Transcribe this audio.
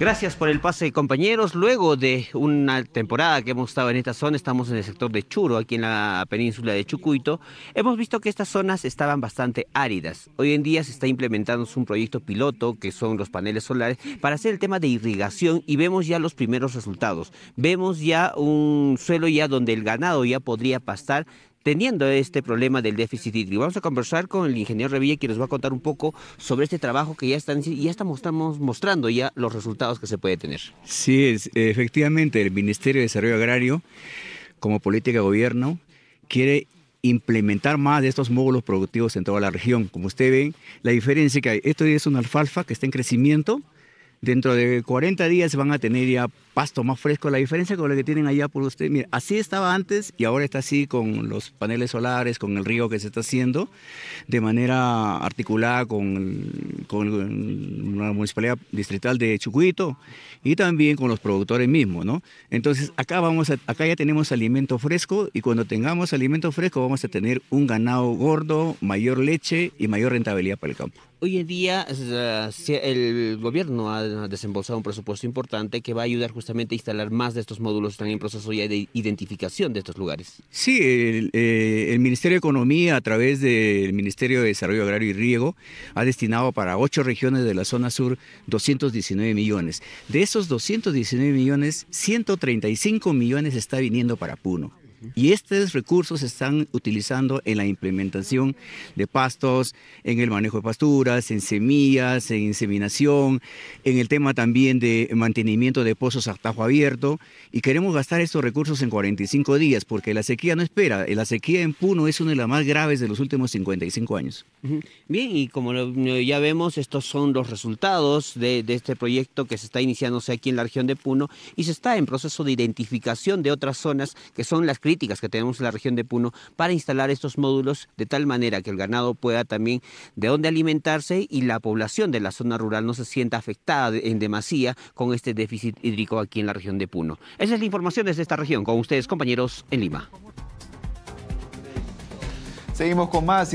Gracias por el pase, compañeros. Luego de una temporada que hemos estado en esta zona, estamos en el sector de Churo, aquí en la península de Chucuito. Hemos visto que estas zonas estaban bastante áridas. Hoy en día se está implementando un proyecto piloto, que son los paneles solares, para hacer el tema de irrigación y vemos ya los primeros resultados. Vemos ya un suelo ya donde el ganado ya podría pastar teniendo este problema del déficit hídrico. Vamos a conversar con el ingeniero Revilla, que nos va a contar un poco sobre este trabajo que ya, están, ya estamos, mostrando ya los resultados que se puede tener. Sí, es, efectivamente, el Ministerio de Desarrollo Agrario, como política de gobierno, quiere implementar más de estos módulos productivos en toda la región. Como usted ve, la diferencia que esto es una alfalfa que está en crecimiento, dentro de 40 días van a tener ya pasto más fresco. La diferencia con lo que tienen allá por usted, mira, así estaba antes y ahora está así con los paneles solares, con el río que se está haciendo, de manera articulada con, con la municipalidad distrital de Chucuito y también con los productores mismos, ¿no? Entonces, acá, vamos acá ya tenemos alimento fresco y cuando tengamos alimento fresco vamos a tener un ganado gordo, mayor leche y mayor rentabilidad para el campo. Hoy en día eh, el gobierno ha desembolsado un presupuesto importante que va a ayudar justamente instalar más de estos módulos, están en proceso ya de identificación de estos lugares. Sí, el, eh, el Ministerio de Economía a través del Ministerio de Desarrollo Agrario y Riego ha destinado para ocho regiones de la zona sur 219 millones. De esos 219 millones, 135 millones está viniendo para Puno. Y estos recursos se están utilizando en la implementación de pastos, en el manejo de pasturas, en semillas, en inseminación, en el tema también de mantenimiento de pozos a tajo abierto. Y queremos gastar estos recursos en 45 días porque la sequía no espera. La sequía en Puno es una de las más graves de los últimos 55 años. Bien, y como ya vemos, estos son los resultados de, este proyecto que se está iniciándose aquí en la región de Puno y se está en proceso de identificación de otras zonas que son las críticas que tenemos en la región de Puno para instalar estos módulos de tal manera que el ganado pueda también de dónde alimentarse y la población de la zona rural no se sienta afectada en demasía con este déficit hídrico aquí en la región de Puno. Esa es la información desde esta región, con ustedes compañeros en Lima. Seguimos con más.